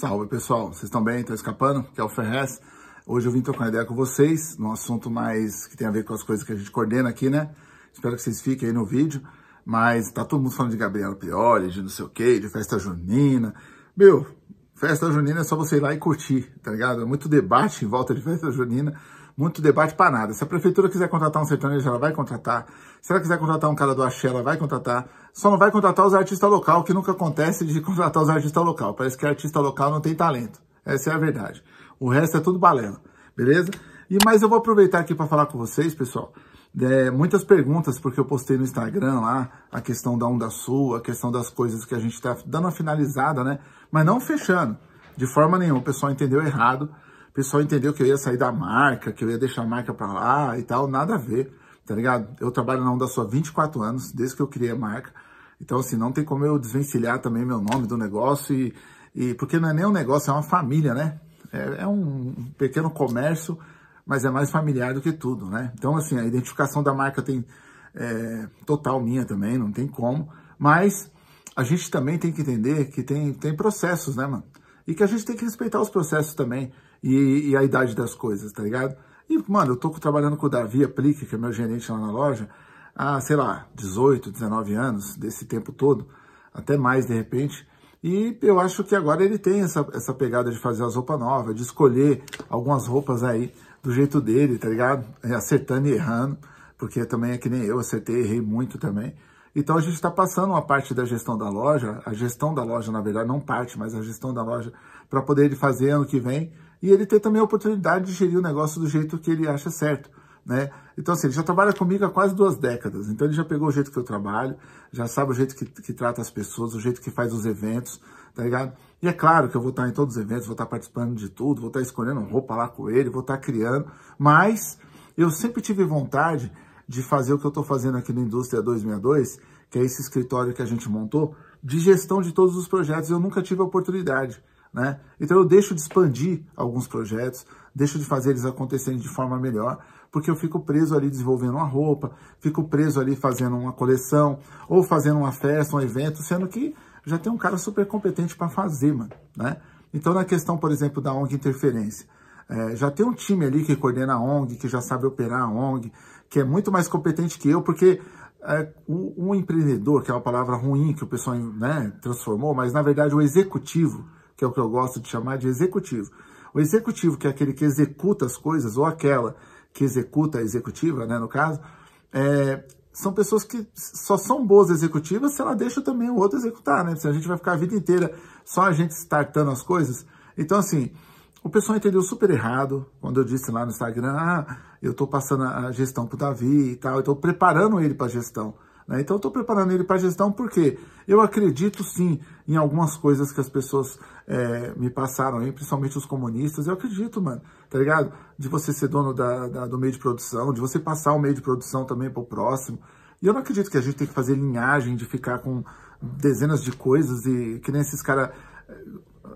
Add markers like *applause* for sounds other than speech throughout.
Salve pessoal, vocês estão bem? Estão escapando? Que é o Ferrez. Hoje eu vim trocar uma ideia com vocês num assunto mais que tem a ver com as coisas que a gente coordena aqui, né? Espero que vocês fiquem aí no vídeo. Mas tá todo mundo falando de Gabriela Pioli, de não sei o que, de festa junina. Meu, festa junina é só você ir lá e curtir, tá ligado? É muito debate em volta de festa junina muito debate para nada. Se a prefeitura quiser contratar um sertanejo, ela vai contratar. Se ela quiser contratar um cara do axé, ela vai contratar. Só não vai contratar os artistas local, que nunca acontece de *laughs* contratar os artistas local. Parece que artista local não tem talento. Essa é a verdade. O resto é tudo balela, beleza? E mas eu vou aproveitar aqui para falar com vocês, pessoal. É, muitas perguntas, porque eu postei no Instagram lá a questão da Onda Sul, a questão das coisas que a gente está dando a finalizada, né? Mas não fechando, de forma nenhuma, o pessoal entendeu errado pessoal entendeu que eu ia sair da marca, que eu ia deixar a marca para lá e tal, nada a ver, tá ligado? Eu trabalho na Onda Só 24 anos, desde que eu criei a marca, então assim, não tem como eu desvencilhar também meu nome do negócio e, e porque não é nem um negócio, é uma família, né? É, é um pequeno comércio, mas é mais familiar do que tudo, né? Então assim, a identificação da marca tem é, total minha também, não tem como, mas a gente também tem que entender que tem, tem processos, né, mano? E que a gente tem que respeitar os processos também e, e, a idade das coisas, tá ligado? E, mano, eu tô trabalhando com o Davi Aplique, que é meu gerente lá na loja, há, sei lá, 18, 19 anos, desse tempo todo, até mais de repente. E eu acho que agora ele tem essa, essa pegada de fazer as roupas novas, de escolher algumas roupas aí do jeito dele, tá ligado? É, acertando e errando, porque também é que nem eu, acertei, errei muito também. Então a gente está passando uma parte da gestão da loja, a gestão da loja, na verdade, não parte, mas a gestão da loja, para poder ele fazer ano que vem e ele ter também a oportunidade de gerir o negócio do jeito que ele acha certo. Né? Então, assim, ele já trabalha comigo há quase duas décadas, então ele já pegou o jeito que eu trabalho, já sabe o jeito que, que trata as pessoas, o jeito que faz os eventos, tá ligado? E é claro que eu vou estar em todos os eventos, vou estar participando de tudo, vou estar escolhendo roupa lá com ele, vou estar criando, mas eu sempre tive vontade de fazer o que eu estou fazendo aqui no Indústria 262, que é esse escritório que a gente montou, de gestão de todos os projetos, eu nunca tive a oportunidade. Né? Então eu deixo de expandir alguns projetos, deixo de fazer eles acontecerem de forma melhor, porque eu fico preso ali desenvolvendo uma roupa, fico preso ali fazendo uma coleção, ou fazendo uma festa, um evento, sendo que já tem um cara super competente para fazer, mano, né? Então, na questão, por exemplo, da ONG Interferência, é, já tem um time ali que coordena a ONG, que já sabe operar a ONG, que é muito mais competente que eu, porque é, o, empreendedor, que é uma palavra ruim que o pessoal né, transformou, mas na verdade o executivo, que é o que eu gosto de chamar de executivo. O executivo, que é aquele que executa as coisas, ou aquela que executa a executiva, né, no caso, é, são pessoas que só são boas executivas se ela deixa também o outro executar, né? Se a gente vai ficar a vida inteira só a gente startando as coisas. Então, assim, o pessoal entendeu super errado quando eu disse lá no Instagram, ah, eu estou passando a gestão para o Davi e tal, eu estou preparando ele para a gestão. Né? Então, eu estou preparando ele para gestão porque eu acredito sim em algumas coisas que as pessoas é, me passaram, aí, principalmente os comunistas. Eu acredito, mano, tá ligado? De você ser dono da, da, do meio de produção, de você passar o meio de produção também para o próximo. E eu não acredito que a gente tem que fazer linhagem de ficar com dezenas de coisas e que nem esses caras. É,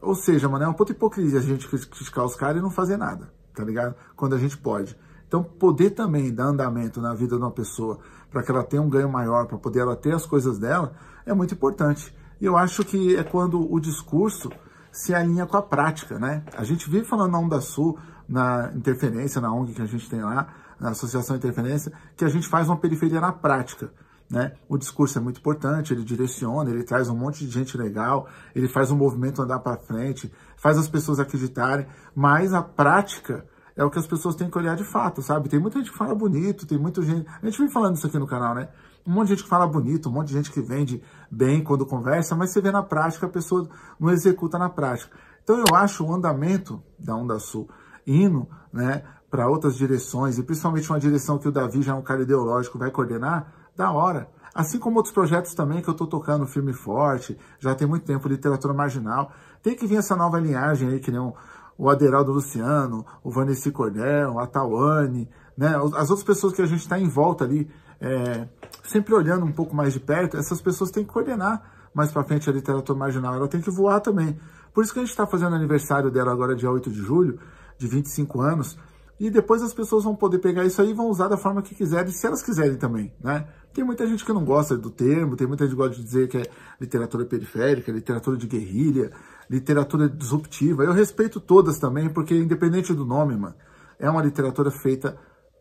ou seja, mano, é uma puta hipocrisia a gente criticar os caras e não fazer nada, tá ligado? Quando a gente pode. Então, poder também dar andamento na vida de uma pessoa para que ela tenha um ganho maior, para poder ela ter as coisas dela, é muito importante. E eu acho que é quando o discurso se alinha com a prática, né? A gente vive falando na Onda Sul, na interferência, na ONG que a gente tem lá, na Associação Interferência, que a gente faz uma periferia na prática. Né? O discurso é muito importante, ele direciona, ele traz um monte de gente legal, ele faz o um movimento andar para frente, faz as pessoas acreditarem, mas a prática é o que as pessoas têm que olhar de fato, sabe? Tem muita gente que fala bonito, tem muita gente. A gente vem falando isso aqui no canal, né? Um monte de gente que fala bonito, um monte de gente que vende bem quando conversa, mas você vê na prática, a pessoa não executa na prática. Então eu acho o andamento da Onda Sul indo, né? Para outras direções, e principalmente uma direção que o Davi já é um cara ideológico, vai coordenar, da hora. Assim como outros projetos também que eu estou tocando, filme forte, já tem muito tempo, literatura marginal. Tem que vir essa nova linhagem aí, que nem um, o Aderaldo Luciano, o Vanessa Cordel, a Tawane, né? As outras pessoas que a gente está em volta ali, é, sempre olhando um pouco mais de perto, essas pessoas têm que coordenar mais para frente a literatura marginal, ela tem que voar também. Por isso que a gente está fazendo aniversário dela agora, dia 8 de julho, de 25 anos, e depois as pessoas vão poder pegar isso aí e vão usar da forma que quiserem, se elas quiserem também, né? Tem muita gente que não gosta do termo, tem muita gente que gosta de dizer que é literatura periférica, literatura de guerrilha, literatura disruptiva. Eu respeito todas também, porque independente do nome, mano, é uma literatura feita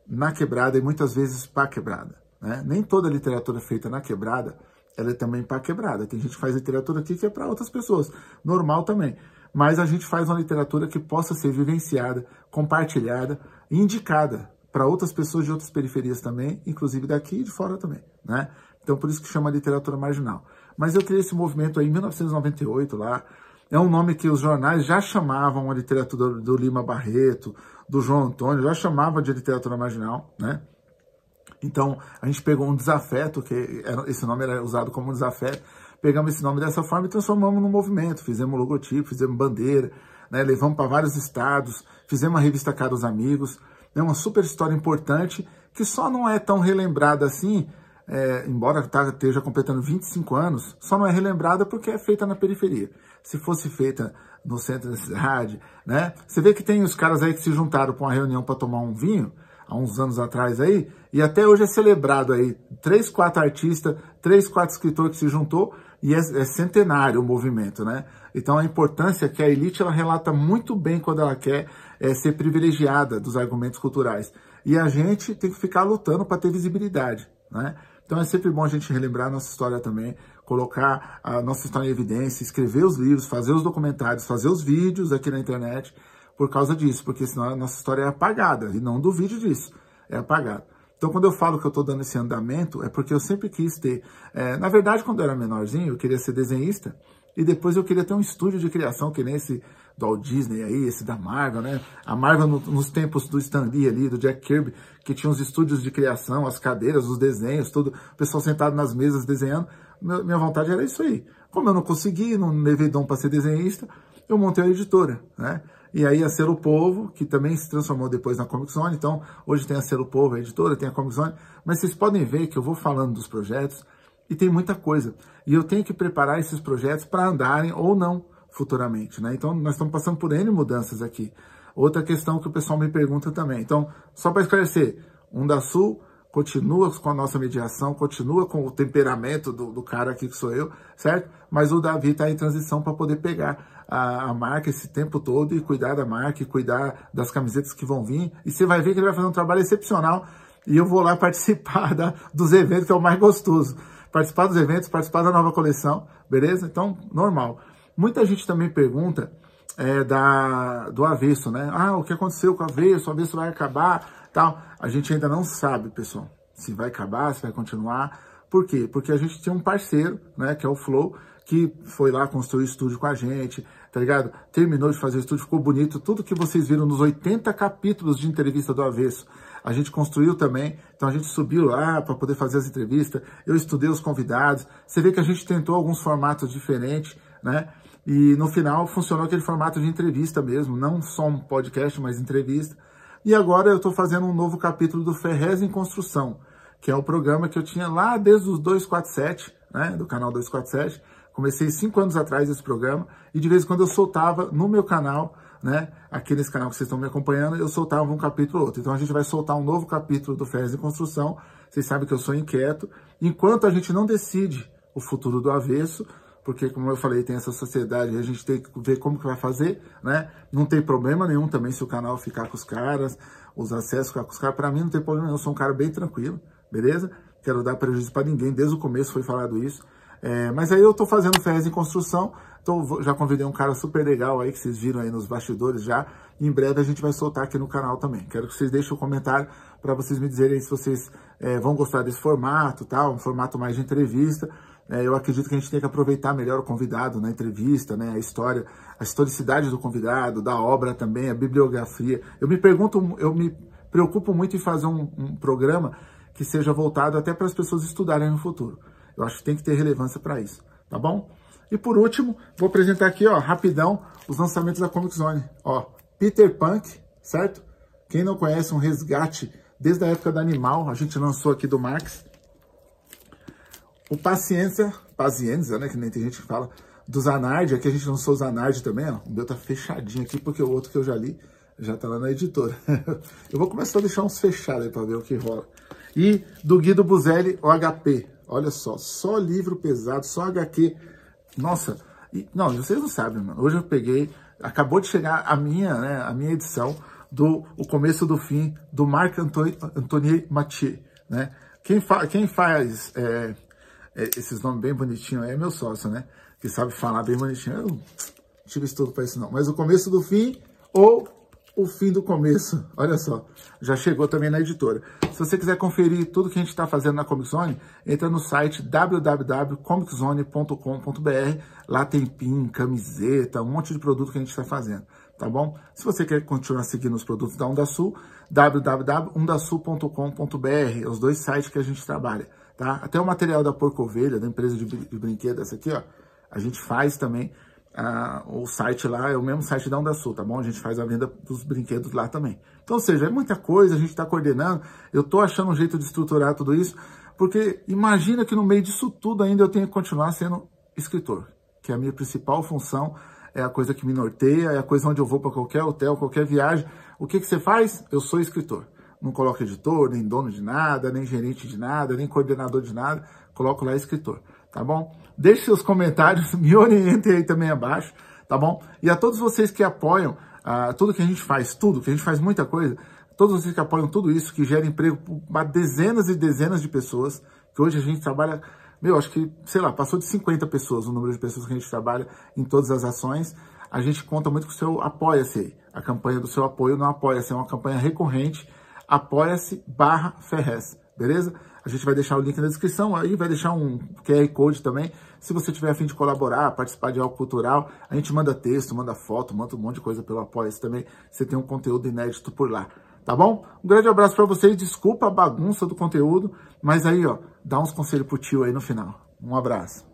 na quebrada e muitas vezes para quebrada. Né? Nem toda literatura feita na quebrada, ela é também para quebrada. Tem gente que faz literatura aqui que é para outras pessoas, normal também. Mas a gente faz uma literatura que possa ser vivenciada, compartilhada, indicada para outras pessoas de outras periferias também, inclusive daqui e de fora também, né? Então por isso que chama literatura marginal. Mas eu criei esse movimento aí em 1998 lá, é um nome que os jornais já chamavam a literatura do Lima Barreto, do João Antônio, já chamava de literatura marginal, né? Então, a gente pegou um desafeto, que era, esse nome era usado como um desafeto, pegamos esse nome dessa forma e transformamos num movimento, fizemos logotipo, fizemos bandeira, né? levamos para vários estados, fizemos uma revista Caros Amigos, né? uma super história importante que só não é tão relembrada assim é, embora tá, esteja completando 25 anos, só não é relembrada porque é feita na periferia. Se fosse feita no centro da cidade, né? Você vê que tem os caras aí que se juntaram para uma reunião para tomar um vinho, há uns anos atrás aí, e até hoje é celebrado aí, três, quatro artistas, três, quatro escritores que se juntou, e é, é, centenário o movimento, né? Então a importância é que a elite, ela relata muito bem quando ela quer é, ser privilegiada dos argumentos culturais. E a gente tem que ficar lutando para ter visibilidade, né? Então é sempre bom a gente relembrar a nossa história também, colocar a nossa história em evidência, escrever os livros, fazer os documentários, fazer os vídeos aqui na internet por causa disso, porque senão a nossa história é apagada, e não duvide disso, é apagada. Então, quando eu falo que eu estou dando esse andamento, é porque eu sempre quis ter. É, na verdade, quando eu era menorzinho, eu queria ser desenhista, e depois eu queria ter um estúdio de criação, que nem esse do Walt Disney aí, esse da Marvel, né? A Marvel no, nos tempos do Stan Lee ali, do Jack Kirby, que tinha os estúdios de criação, as cadeiras, os desenhos, tudo, o pessoal sentado nas mesas desenhando. Meu, minha vontade era isso aí. Como eu não consegui, não levei dom para ser desenhista, eu montei a editora, né? E aí a Selo Povo, que também se transformou depois na Comic Zone, então hoje tem a Selo Povo, a editora, tem a Comic Zone, mas vocês podem ver que eu vou falando dos projetos, e tem muita coisa. E eu tenho que preparar esses projetos para andarem ou não futuramente, né? Então, nós estamos passando por N mudanças aqui. Outra questão que o pessoal me pergunta também. Então, só para esclarecer, Sul continua com a nossa mediação, continua com o temperamento do, do cara aqui que sou eu, certo? Mas o Davi está em transição para poder pegar a, a, marca esse tempo todo e cuidar da marca, e cuidar das camisetas que vão vir. E você vai ver que ele vai fazer um trabalho excepcional e eu vou lá *laughs* participar da, dos eventos, que é o mais gostoso participar dos eventos, participar da nova coleção, beleza? Então, normal. Muita gente também pergunta é, da, do avesso, né? Ah, o que aconteceu com o avesso? O avesso vai acabar, tal. A gente ainda não sabe, pessoal, se vai acabar, se vai continuar. Por quê? Porque a gente tem um parceiro, né, que é o Flow, que foi lá construir estúdio com a gente, tá ligado? Terminou de fazer o estúdio, ficou bonito. Tudo que vocês viram nos 80 capítulos de entrevista do avesso a gente construiu também, então a gente subiu lá para poder fazer as entrevistas, eu estudei os convidados, você vê que a gente tentou alguns formatos diferentes, né? E no final funcionou aquele formato de entrevista mesmo, não só um podcast, mas entrevista. E agora eu estou fazendo um novo capítulo do Ferrez em Construção, que é o programa que eu tinha lá desde os 247, né, do canal 247. Comecei cinco anos atrás esse programa e de vez em quando eu soltava no meu canal né? Aqui nesse canal que vocês estão me acompanhando, eu soltava um capítulo ou outro. Então a gente vai soltar um novo capítulo do Férias em Construção. Vocês sabem que eu sou inquieto. Enquanto a gente não decide o futuro do avesso, porque como eu falei, tem essa sociedade, a gente tem que ver como que vai fazer, né? Não tem problema nenhum também se o canal ficar com os caras, os acessos ficar com os caras. Para mim não tem problema nenhum, eu sou um cara bem tranquilo, beleza? Quero dar prejuízo para ninguém, desde o começo foi falado isso. É, mas aí eu estou fazendo férias em construção, tô, já convidei um cara super legal aí, que vocês viram aí nos bastidores já, em breve a gente vai soltar aqui no canal também. Quero que vocês deixem um comentário para vocês me dizerem se vocês é, vão gostar desse formato, tal, um formato mais de entrevista. É, eu acredito que a gente tem que aproveitar melhor o convidado na entrevista, né, a história, a historicidade do convidado, da obra também, a bibliografia. Eu me pergunto, eu me preocupo muito em fazer um, um programa que seja voltado até para as pessoas estudarem no futuro. Eu acho que tem que ter relevância para isso, tá bom? E por último, vou apresentar aqui, ó, rapidão, os lançamentos da Comic Zone. Ó, Peter Punk, certo? Quem não conhece, um resgate desde a época da Animal, a gente lançou aqui do Max. O Paciência, Paciência, né, que nem tem gente que fala, dos Zanardi, aqui a gente lançou os Zanardi também, ó. O meu tá fechadinho aqui, porque o outro que eu já li já tá lá na editora. *laughs* eu vou começar a deixar uns fechados aí pra ver o que rola. E do Guido Buzelli, o HP. Olha só, só livro pesado, só HQ. Nossa, e, não, vocês não sabem, mano. Hoje eu peguei, acabou de chegar a minha, né, a minha edição do O Começo do Fim, do Marc Antoni, Antoni Mathieu, né? Quem, fa quem faz é, é esses nomes bem bonitinhos é meu sócio, né? Que sabe falar bem bonitinho. Eu não tive estudo para isso, não. Mas O Começo do Fim ou o fim do começo. Olha só, já chegou também na editora. Se você quiser conferir tudo que a gente está fazendo na Comic Zone, entra no site www.comiczone.com.br. Lá tem pin, camiseta, um monte de produto que a gente está fazendo, tá bom? Se você quer continuar seguindo os produtos da Onda Sul, é os dois sites que a gente trabalha, tá? Até o material da Porco Ovelha, da empresa de, brinquedos de brinquedo, essa aqui, ó, a gente faz também a, o site lá é o mesmo site da Onda Sul, tá bom? A gente faz a venda dos brinquedos lá também. Então, ou seja, é muita coisa, a gente está coordenando, eu estou achando um jeito de estruturar tudo isso, porque imagina que no meio disso tudo ainda eu tenho que continuar sendo escritor, que é a minha principal função, é a coisa que me norteia, é a coisa onde eu vou para qualquer hotel, qualquer viagem. O que, que você faz? Eu sou escritor. Não coloco editor, nem dono de nada, nem gerente de nada, nem coordenador de nada, coloco lá escritor tá bom? Deixe seus comentários, *laughs* me orientem aí também abaixo, tá bom? E a todos vocês que apoiam uh, tudo que a gente faz, tudo, que a gente faz muita coisa, todos vocês que apoiam tudo isso, que gera emprego para dezenas e dezenas de pessoas, que hoje a gente trabalha, meu, acho que, sei lá, passou de 50 pessoas o número de pessoas que a gente trabalha em todas as ações, a gente conta muito com o seu Apoia-se aí. A campanha do seu apoio não Apoia-se é uma campanha recorrente, apoia-se barra Ferrez beleza? A gente vai deixar o link na descrição, aí vai deixar um QR Code também. Se você tiver a fim de colaborar, participar de algo cultural, a gente manda texto, manda foto, manda um monte de coisa pelo Apoia-se também. Você tem um conteúdo inédito por lá, tá bom? Um grande abraço para vocês, desculpa a bagunça do conteúdo, mas aí, ó, dá uns conselhos pro tio aí no final. Um abraço.